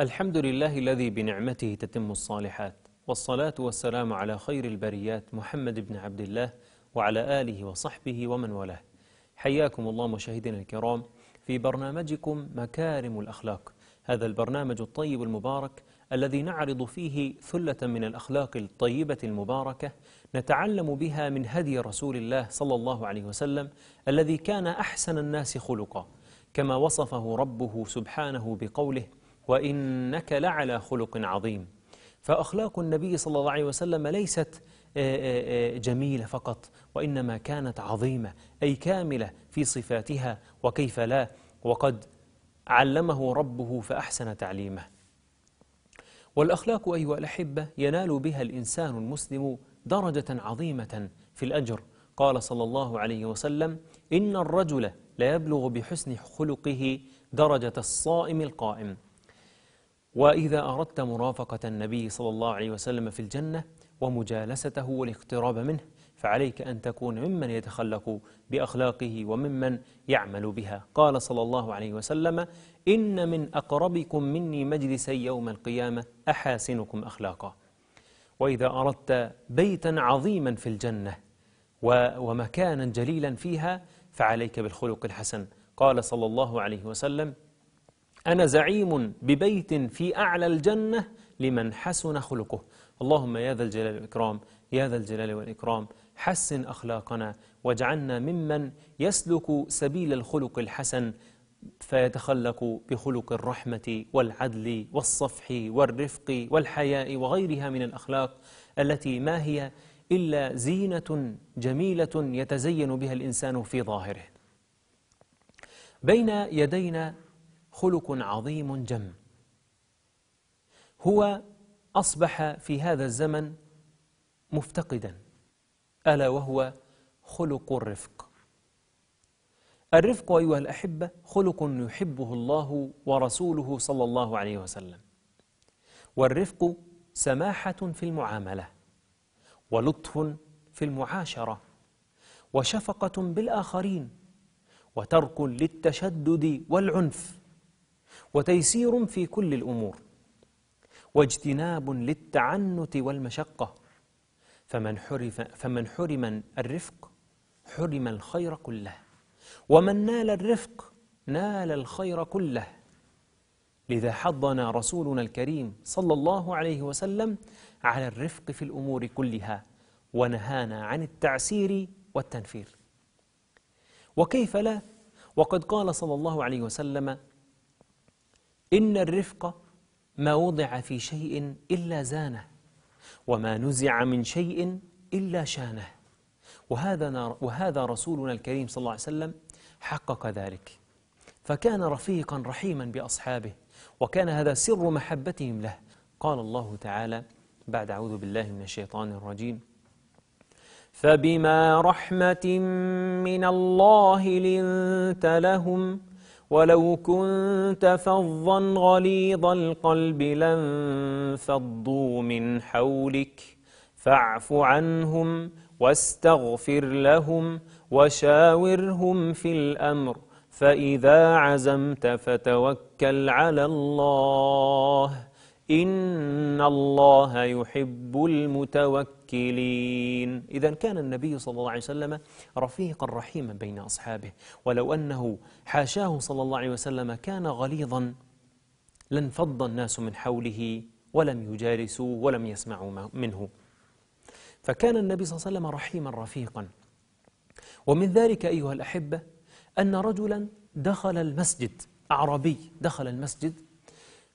الحمد لله الذي بنعمته تتم الصالحات والصلاة والسلام على خير البريات محمد بن عبد الله وعلى آله وصحبه ومن والاه حياكم الله مشاهدينا الكرام في برنامجكم مكارم الأخلاق هذا البرنامج الطيب المبارك الذي نعرض فيه ثلة من الأخلاق الطيبة المباركة نتعلم بها من هدي رسول الله صلى الله عليه وسلم الذي كان أحسن الناس خلقا كما وصفه ربه سبحانه بقوله وإنك لعلى خلق عظيم فأخلاق النبي صلى الله عليه وسلم ليست آه، آه، آه، جميلة فقط وإنما كانت عظيمة أي كاملة في صفاتها وكيف لا وقد علمه ربه فأحسن تعليمه والأخلاق أيها الأحبة ينال بها الإنسان المسلم درجة عظيمة في الأجر قال صلى الله عليه وسلم إن الرجل ليبلغ بحسن خلقه درجة الصائم القائم وإذا أردت مرافقة النبي صلى الله عليه وسلم في الجنة ومجالسته والاقتراب منه فعليك أن تكون ممن يتخلق بأخلاقه وممن يعمل بها قال صلى الله عليه وسلم إن من أقربكم مني مجلسا يوم القيامة أحاسنكم أخلاقا وإذا أردت بيتا عظيما في الجنة ومكانا جليلا فيها فعليك بالخلق الحسن قال صلى الله عليه وسلم أنا زعيم ببيت في أعلى الجنة لمن حسن خلقه اللهم يا ذا الجلال والإكرام يا ذا الجلال والإكرام حسن أخلاقنا واجعلنا ممن يسلك سبيل الخلق الحسن فيتخلق بخلق الرحمة والعدل والصفح والرفق والحياء وغيرها من الأخلاق التي ما هي إلا زينة جميلة يتزين بها الإنسان في ظاهره بين يدينا خلق عظيم جم هو أصبح في هذا الزمن مفتقدا ألا وهو خلق الرفق الرفق أيها الأحبة خلق يحبه الله ورسوله صلى الله عليه وسلم والرفق سماحة في المعاملة ولطف في المعاشرة وشفقة بالآخرين وترك للتشدد والعنف وتيسير في كل الأمور واجتناب للتعنت والمشقة فمن حرم, فمن حرم الرفق حرم الخير كله ومن نال الرفق نال الخير كله لذا حضنا رسولنا الكريم صلى الله عليه وسلم على الرفق في الأمور كلها ونهانا عن التعسير والتنفير وكيف لا وقد قال صلى الله عليه وسلم إن الرفق ما وضع في شيء إلا زانه وما نزع من شيء إلا شانه وهذا, وهذا رسولنا الكريم صلى الله عليه وسلم حقق ذلك فكان رفيقا رحيما بأصحابه وكان هذا سر محبتهم له قال الله تعالى بعد أعوذ بالله من الشيطان الرجيم فبما رحمة من الله لنت لهم ولو كنت فظا غليظ القلب لانفضوا من حولك فاعف عنهم واستغفر لهم وشاورهم في الامر فاذا عزمت فتوكل على الله ان الله يحب المتوكل المتوكلين إذا كان النبي صلى الله عليه وسلم رفيقا رحيما بين أصحابه ولو أنه حاشاه صلى الله عليه وسلم كان غليظا لانفض الناس من حوله ولم يجالسوا ولم يسمعوا منه فكان النبي صلى الله عليه وسلم رحيما رفيقا ومن ذلك أيها الأحبة أن رجلا دخل المسجد أعربي دخل المسجد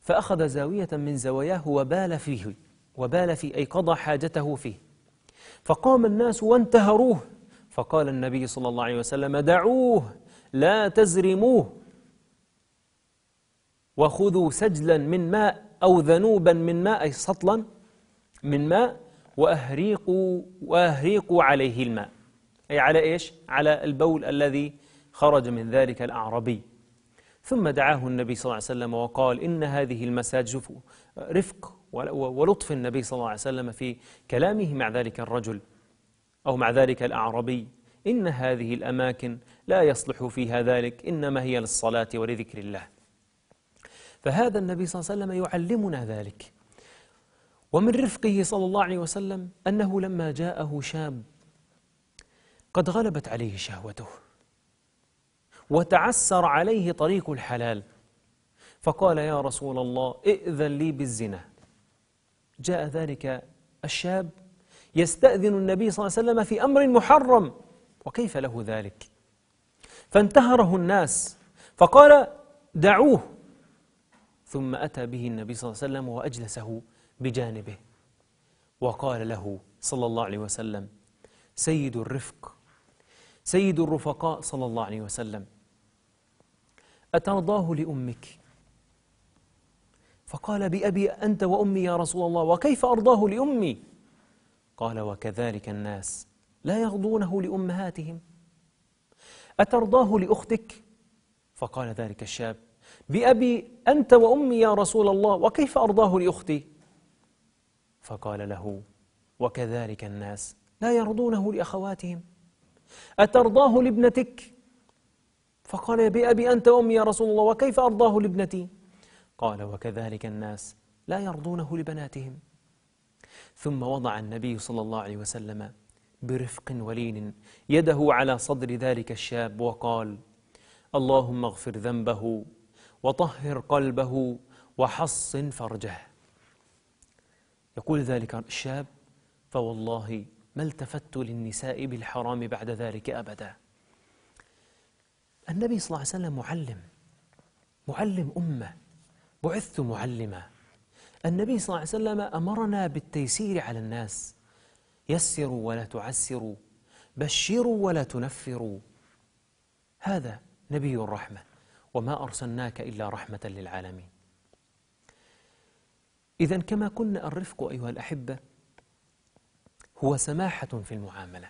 فأخذ زاوية من زواياه وبال فيه وبال في أي قضى حاجته فيه فقام الناس وانتهروه فقال النبي صلى الله عليه وسلم دعوه لا تزرموه وخذوا سجلا من ماء أو ذنوبا من ماء أي سطلا من ماء وأهريقوا, وأهريقوا عليه الماء أي على إيش؟ على البول الذي خرج من ذلك الأعربي ثم دعاه النبي صلى الله عليه وسلم وقال إن هذه المساجد رفق ولطف النبي صلى الله عليه وسلم في كلامه مع ذلك الرجل أو مع ذلك الأعربي إن هذه الأماكن لا يصلح فيها ذلك إنما هي للصلاة ولذكر الله فهذا النبي صلى الله عليه وسلم يعلمنا ذلك ومن رفقه صلى الله عليه وسلم أنه لما جاءه شاب قد غلبت عليه شهوته وتعسر عليه طريق الحلال فقال يا رسول الله ائذن لي بالزنا جاء ذلك الشاب يستأذن النبي صلى الله عليه وسلم في أمر محرم وكيف له ذلك فانتهره الناس فقال دعوه ثم أتى به النبي صلى الله عليه وسلم وأجلسه بجانبه وقال له صلى الله عليه وسلم سيد الرفق سيد الرفقاء صلى الله عليه وسلم أترضاه لأمك فقال بأبي أنت وأمي يا رسول الله وكيف أرضاه لأمي قال وكذلك الناس لا يرضونه لأمهاتهم أترضاه لأختك فقال ذلك الشاب بأبي أنت وأمي يا رسول الله وكيف أرضاه لأختي فقال له وكذلك الناس لا يرضونه لأخواتهم أترضاه لابنتك فقال بأبي أنت وأمي يا رسول الله وكيف أرضاه لابنتي قال وكذلك الناس لا يرضونه لبناتهم ثم وضع النبي صلى الله عليه وسلم برفق ولين يده على صدر ذلك الشاب وقال اللهم اغفر ذنبه وطهر قلبه وحصن فرجه يقول ذلك الشاب فوالله ما التفت للنساء بالحرام بعد ذلك أبدا النبي صلى الله عليه وسلم معلم معلم أمة بعثت معلما النبي صلى الله عليه وسلم أمرنا بالتيسير على الناس يسروا ولا تعسروا بشروا ولا تنفروا هذا نبي الرحمة وما أرسلناك إلا رحمة للعالمين إذا كما قلنا الرفق أيها الأحبة هو سماحة في المعاملة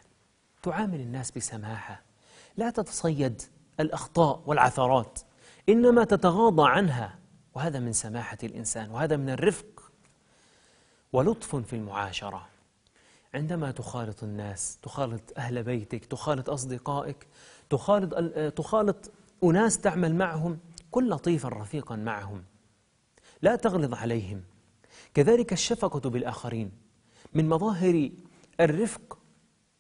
تعامل الناس بسماحة لا تتصيد الأخطاء والعثرات إنما تتغاضى عنها وهذا من سماحة الإنسان وهذا من الرفق ولطف في المعاشرة عندما تخالط الناس تخالط أهل بيتك تخالط أصدقائك تخالط, آه، تخالط أناس تعمل معهم كن لطيفا رفيقا معهم لا تغلظ عليهم كذلك الشفقة بالآخرين من مظاهر الرفق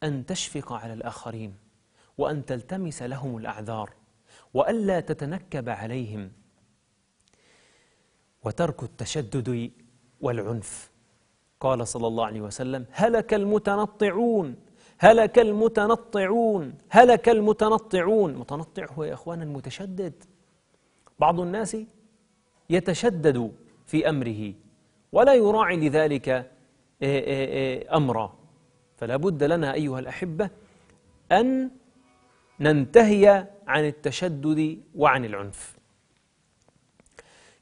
أن تشفق على الآخرين وأن تلتمس لهم الأعذار وألا تتنكب عليهم وترك التشدد والعنف قال صلى الله عليه وسلم هلك المتنطعون هلك المتنطعون هلك المتنطعون متنطع هو يا إخوانا المتشدد بعض الناس يتشدد في أمره ولا يراعي لذلك آه، آه، آه، أمرا فلا بد لنا أيها الأحبة أن ننتهي عن التشدد وعن العنف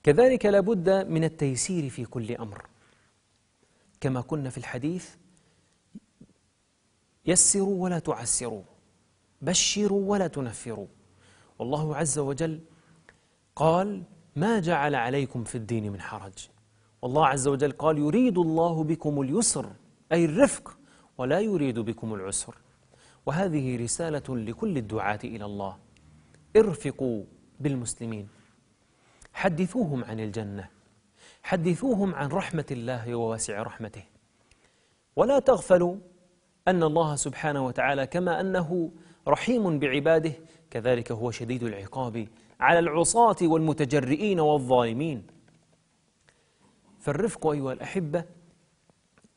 كذلك لابد من التيسير في كل أمر كما كنا في الحديث يسروا ولا تعسروا بشروا ولا تنفروا والله عز وجل قال ما جعل عليكم في الدين من حرج والله عز وجل قال يريد الله بكم اليسر أي الرفق ولا يريد بكم العسر وهذه رسالة لكل الدعاة إلى الله ارفقوا بالمسلمين حدثوهم عن الجنة حدثوهم عن رحمة الله وواسع رحمته ولا تغفلوا أن الله سبحانه وتعالى كما أنه رحيم بعباده كذلك هو شديد العقاب على العصاة والمتجرئين والظالمين فالرفق أيها الأحبة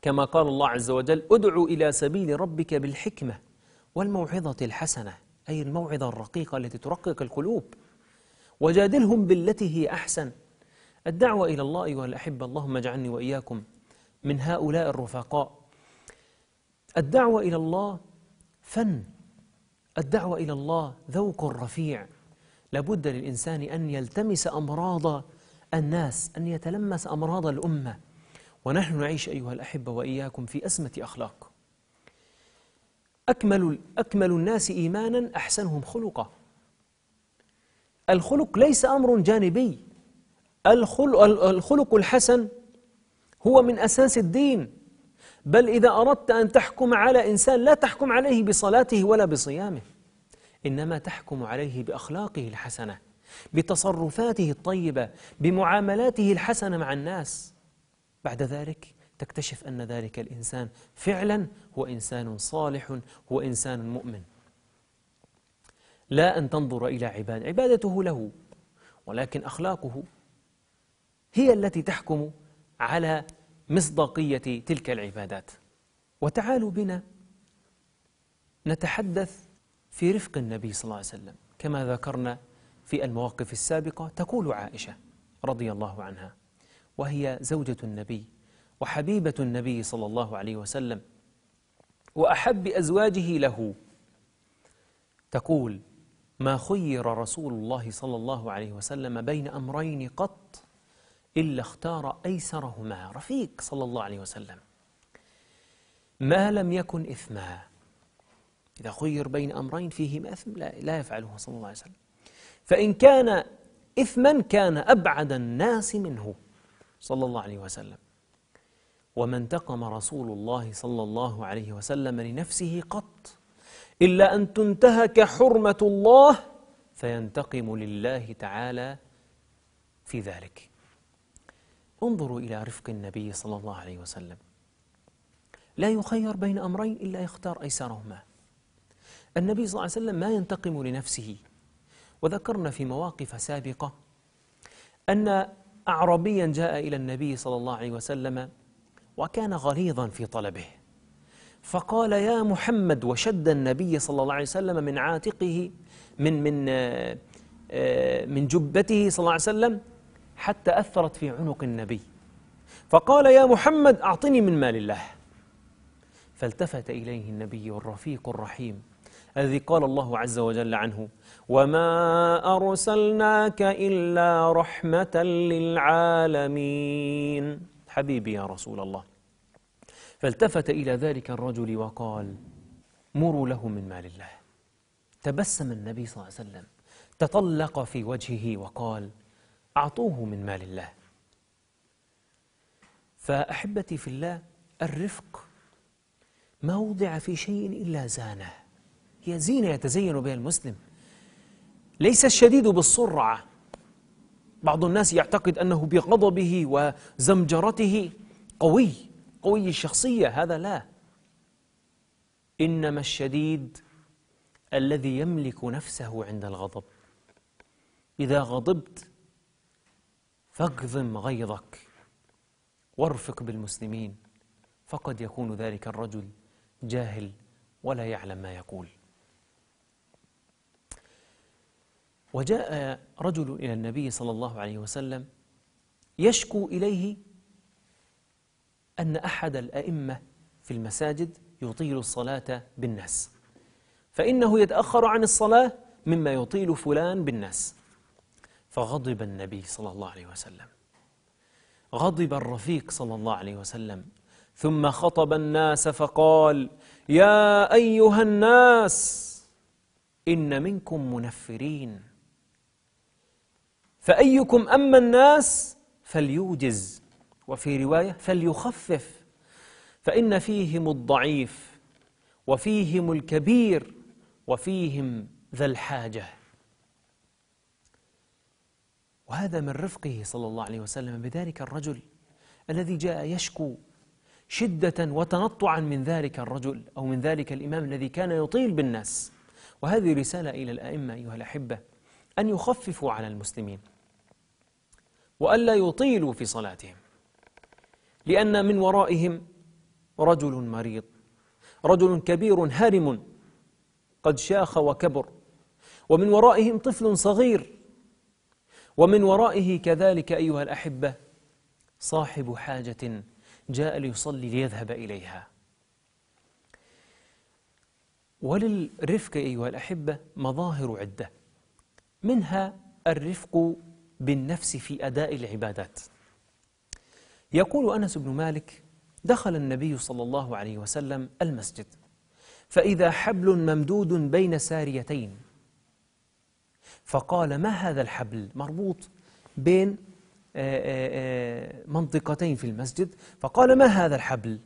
كما قال الله عز وجل ادعوا إلى سبيل ربك بالحكمة والموعظة الحسنة أي الموعظة الرقيقة التي ترقق القلوب وجادلهم بالتي هي أحسن الدعوة إلى الله أيها الأحبة اللهم اجعلني وإياكم من هؤلاء الرفقاء الدعوة إلى الله فن الدعوة إلى الله ذوق رفيع لابد للإنسان أن يلتمس أمراض الناس أن يتلمس أمراض الأمة ونحن نعيش أيها الأحبة وإياكم في أسمة أخلاق أكمل, أكمل الناس إيمانا أحسنهم خلقا الخلق ليس أمر جانبي الخلق الحسن هو من أساس الدين بل إذا أردت أن تحكم على إنسان لا تحكم عليه بصلاته ولا بصيامه إنما تحكم عليه بأخلاقه الحسنة بتصرفاته الطيبة بمعاملاته الحسنة مع الناس بعد ذلك تكتشف أن ذلك الإنسان فعلا هو إنسان صالح هو إنسان مؤمن لا أن تنظر إلى عباد عبادته له ولكن أخلاقه هي التي تحكم على مصداقية تلك العبادات وتعالوا بنا نتحدث في رفق النبي صلى الله عليه وسلم كما ذكرنا في المواقف السابقة تقول عائشة رضي الله عنها وهي زوجة النبي وحبيبة النبي صلى الله عليه وسلم وأحب أزواجه له تقول ما خير رسول الله صلى الله عليه وسلم بين أمرين قط إلا اختار أيسرهما رفيق صلى الله عليه وسلم ما لم يكن إثما إذا خير بين أمرين فيهما إثم لا, لا يفعله صلى الله عليه وسلم فإن كان إثما كان أبعد الناس منه صلى الله عليه وسلم وما انتقم رسول الله صلى الله عليه وسلم لنفسه قط إلا أن تنتهك حرمة الله فينتقم لله تعالى في ذلك انظروا إلى رفق النبي صلى الله عليه وسلم لا يخير بين أمرين إلا يختار أيسرهما النبي صلى الله عليه وسلم ما ينتقم لنفسه وذكرنا في مواقف سابقة أن أعربيا جاء إلى النبي صلى الله عليه وسلم وكان غليظا في طلبه فقال يا محمد وشد النبي صلى الله عليه وسلم من عاتقه من من آه، آه، من جبته صلى الله عليه وسلم حتى أثرت في عنق النبي فقال يا محمد أعطني من مال الله فالتفت إليه النبي الرفيق الرحيم الذي قال الله عز وجل عنه وما أرسلناك إلا رحمة للعالمين حبيبي يا رسول الله فالتفت إلى ذلك الرجل وقال مروا له من مال الله تبسم النبي صلى الله عليه وسلم تطلق في وجهه وقال أعطوه من مال الله فأحبتي في الله الرفق ما وضع في شيء إلا زانه هي زينة يتزين بها المسلم ليس الشديد بالسرعة بعض الناس يعتقد أنه بغضبه وزمجرته قوي قوي الشخصية هذا لا إنما الشديد الذي يملك نفسه عند الغضب إذا غضبت فاكظم غيظك وارفق بالمسلمين فقد يكون ذلك الرجل جاهل ولا يعلم ما يقول وجاء رجل إلى النبي صلى الله عليه وسلم يشكو إليه أن أحد الأئمة في المساجد يطيل الصلاة بالناس فإنه يتأخر عن الصلاة مما يطيل فلان بالناس فغضب النبي صلى الله عليه وسلم غضب الرفيق صلى الله عليه وسلم ثم خطب الناس فقال يا أيها الناس إن منكم منفرين فأيكم أما الناس فليوجز وفي رواية فليخفف فإن فيهم الضعيف وفيهم الكبير وفيهم ذا الحاجة وهذا من رفقه صلى الله عليه وسلم بذلك الرجل الذي جاء يشكو شدة وتنطعا من ذلك الرجل أو من ذلك الإمام الذي كان يطيل بالناس وهذه رسالة إلى الأئمة أيها الأحبة أن يخففوا على المسلمين وألا يطيلوا في صلاتهم لأن من ورائهم رجل مريض رجل كبير هرم قد شاخ وكبر ومن ورائهم طفل صغير ومن ورائه كذلك أيها الأحبة صاحب حاجة جاء ليصلي ليذهب إليها وللرفق أيها الأحبة مظاهر عدة منها الرفق بالنفس في أداء العبادات يقول أنس بن مالك دخل النبي صلى الله عليه وسلم المسجد فإذا حبل ممدود بين ساريتين فقال ما هذا الحبل مربوط بين آه، آه، آه، منطقتين في المسجد فقال ما هذا الحبل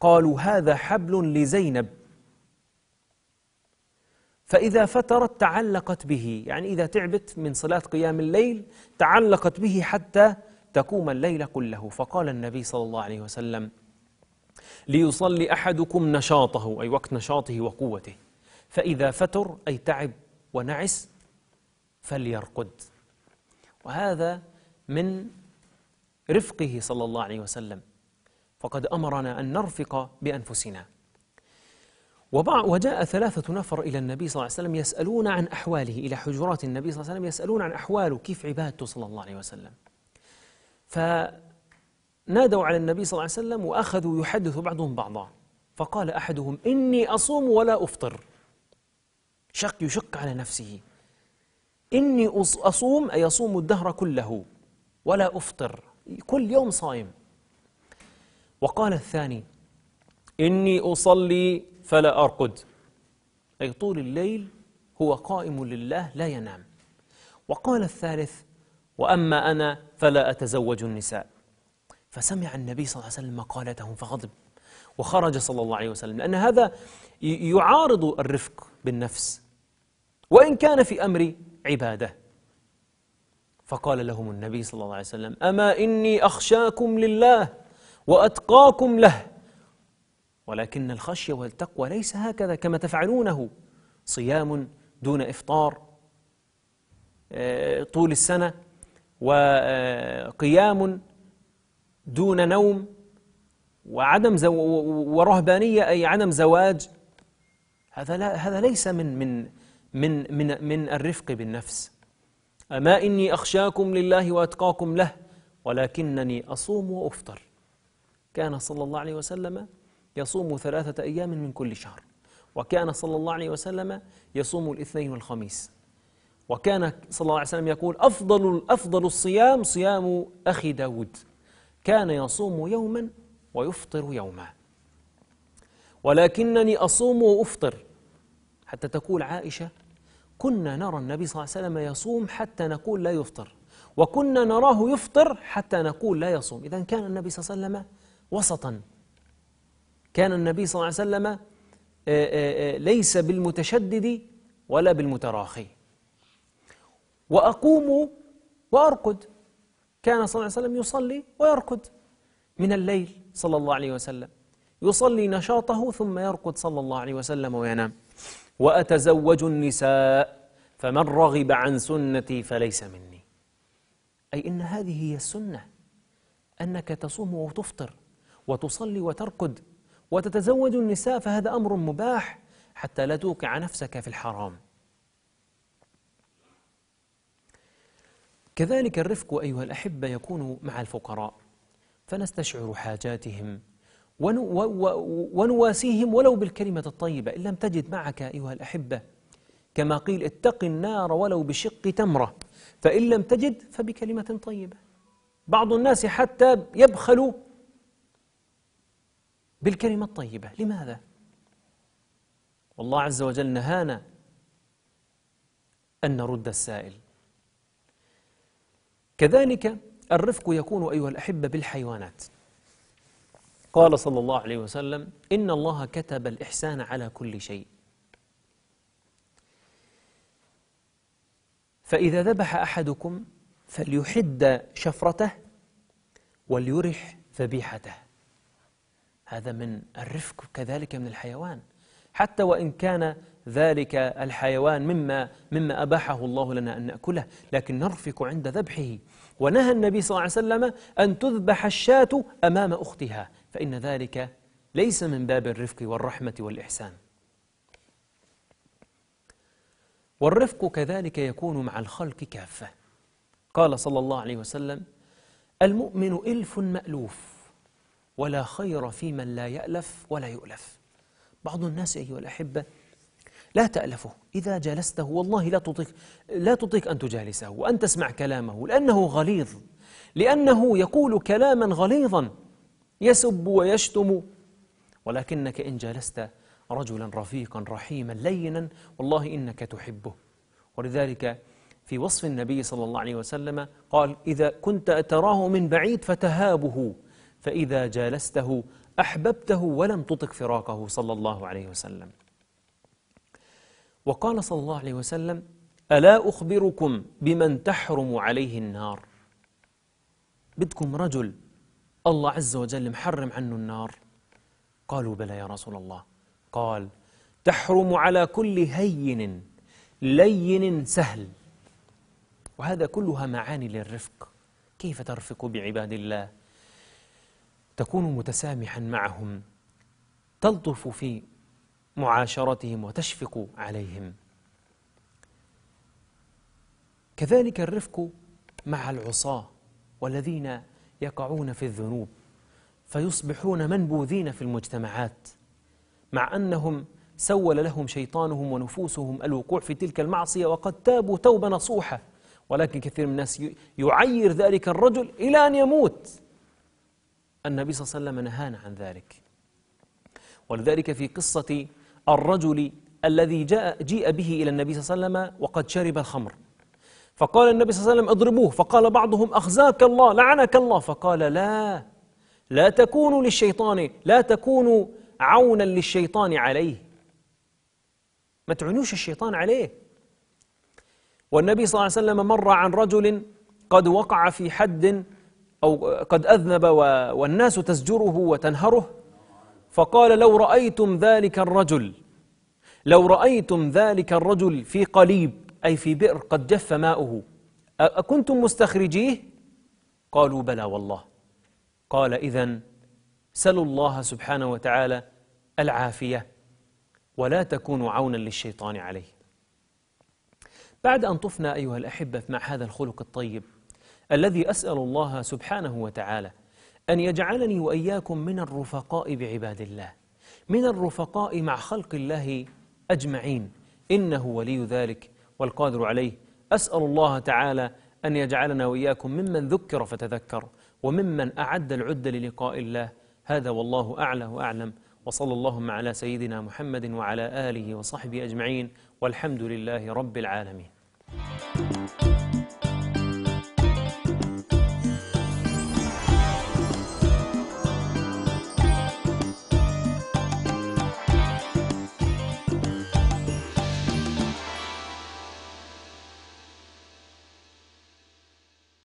قالوا هذا حبل لزينب فإذا فترت تعلقت به يعني إذا تعبت من صلاة قيام الليل تعلقت به حتى تقوم الليل كله فقال النبي صلى الله عليه وسلم ليصلي أحدكم نشاطه أي وقت نشاطه وقوته فإذا فتر أي تعب ونعس فليرقد وهذا من رفقه صلى الله عليه وسلم فقد أمرنا أن نرفق بأنفسنا وجاء ثلاثة نفر إلى النبي صلى الله عليه وسلم يسألون عن أحواله إلى حجرات النبي صلى الله عليه وسلم يسألون عن أحواله كيف عبادته صلى الله عليه وسلم فنادوا على النبي صلى الله عليه وسلم وأخذوا يحدث بعضهم بعضا فقال أحدهم إني أصوم ولا أفطر شق يشق على نفسه إني أصوم أي اصوم الدهر كله ولا أفطر كل يوم صائم وقال الثاني إني أصلي فلا أرقد أي طول الليل هو قائم لله لا ينام وقال الثالث وأما أنا فلا أتزوج النساء فسمع النبي صلى الله عليه وسلم مقالتهم فغضب وخرج صلى الله عليه وسلم لأن هذا يعارض الرفق بالنفس وإن كان في أمر عبادة فقال لهم النبي صلى الله عليه وسلم أما إني أخشاكم لله وأتقاكم له ولكن الخشية والتقوى ليس هكذا كما تفعلونه صيام دون إفطار آه، طول السنة وقيام دون نوم وعدم زو ورهبانية أي عدم زواج هذا لا هذا ليس من من من من من الرفق بالنفس أما إني أخشاكم لله وأتقاكم له ولكنني أصوم وأفطر كان صلى الله عليه وسلم يصوم ثلاثة أيام من كل شهر وكان صلى الله عليه وسلم يصوم الاثنين والخميس وكان صلى الله عليه وسلم يقول أفضل, أفضل الصيام صيام أخي داود كان يصوم يوما ويفطر يوما ولكنني أصوم وأفطر حتى تقول عائشة كنا نرى النبي صلى الله عليه وسلم يصوم حتى نقول لا يفطر وكنا نراه يفطر حتى نقول لا يصوم إذا كان النبي صلى الله عليه وسلم وسطا كان النبي صلى الله عليه وسلم آه، آه، آه، ليس بالمتشدد ولا بالمتراخي وأقوم وأرقد كان صلى الله عليه وسلم يصلي ويرقد من الليل صلى الله عليه وسلم يصلي نشاطه ثم يرقد صلى الله عليه وسلم وينام وأتزوج النساء فمن رغب عن سنتي فليس مني أي إن هذه هي السنة أنك تصوم وتفطر وتصلي وترقد وتتزوج النساء فهذا أمر مباح حتى لا توقع نفسك في الحرام كذلك الرفق أيها الأحبة يكون مع الفقراء فنستشعر حاجاتهم ونواسيهم ولو بالكلمة الطيبة إن لم تجد معك أيها الأحبة كما قيل اتق النار ولو بشق تمرة فإن لم تجد فبكلمة طيبة بعض الناس حتى يبخل بالكلمة الطيبة لماذا؟ والله عز وجل نهانا أن نرد السائل كذلك الرفق يكون أيها الأحبة بالحيوانات قال صلى الله عليه وسلم إن الله كتب الإحسان على كل شيء فإذا ذبح أحدكم فليحد شفرته وليرح ذبيحته هذا من الرفق كذلك من الحيوان حتى وإن كان ذلك الحيوان مما, مما أباحه الله لنا أن نأكله لكن نرفق عند ذبحه ونهى النبي صلى الله عليه وسلم أن تذبح الشاة أمام أختها فإن ذلك ليس من باب الرفق والرحمة والإحسان والرفق كذلك يكون مع الخلق كافة قال صلى الله عليه وسلم المؤمن إلف مألوف ولا خير في من لا يألف ولا يؤلف بعض الناس أيها الأحبة لا تألفه إذا جلسته والله لا تطيق لا تطيق أن تجالسه وأن تسمع كلامه لأنه غليظ لأنه يقول كلاما غليظا يسب ويشتم ولكنك إن جلست رجلا رفيقا رحيما لينا والله إنك تحبه ولذلك في وصف النبي صلى الله عليه وسلم قال إذا كنت تراه من بعيد فتهابه فإذا جالسته أحببته ولم تطق فراقه صلى الله عليه وسلم وقال صلى الله عليه وسلم ألا أخبركم بمن تحرم عليه النار بدكم رجل الله عز وجل محرم عنه النار قالوا بلى يا رسول الله قال تحرم على كل هين لين سهل وهذا كلها معاني للرفق كيف ترفق بعباد الله تكون متسامحا معهم تلطف في معاشرتهم وتشفق عليهم كذلك الرفق مع العصاة والذين يقعون في الذنوب فيصبحون منبوذين في المجتمعات مع أنهم سول لهم شيطانهم ونفوسهم الوقوع في تلك المعصية وقد تابوا توبة نصوحة ولكن كثير من الناس يعير ذلك الرجل إلى أن يموت النبي صلى الله عليه وسلم نهانا عن ذلك ولذلك في قصة الرجل الذي جاء جيء به إلى النبي صلى الله عليه وسلم وقد شرب الخمر فقال النبي صلى الله عليه وسلم اضربوه فقال بعضهم أخزاك الله لعنك الله فقال لا لا تكونوا للشيطان لا تكونوا عونا للشيطان عليه ما تعنوش الشيطان عليه والنبي صلى الله عليه وسلم مر عن رجل قد وقع في حد أو قد أذنب والناس تزجره وتنهره فقال لو رأيتم ذلك الرجل لو رأيتم ذلك الرجل في قليب أي في بئر قد جف ماؤه أكنتم مستخرجيه؟ قالوا بلى والله قال إذا سلوا الله سبحانه وتعالى العافية ولا تكونوا عونا للشيطان عليه بعد أن طفنا أيها الأحبة مع هذا الخلق الطيب الذي أسأل الله سبحانه وتعالى أن يجعلني وإياكم من الرفقاء بعباد الله من الرفقاء مع خلق الله أجمعين إنه ولي ذلك والقادر عليه أسأل الله تعالى أن يجعلنا وإياكم ممن ذكر فتذكر وممن أعد العد للقاء الله هذا والله أعلى وأعلم وصلى اللهم على سيدنا محمد وعلى آله وصحبه أجمعين والحمد لله رب العالمين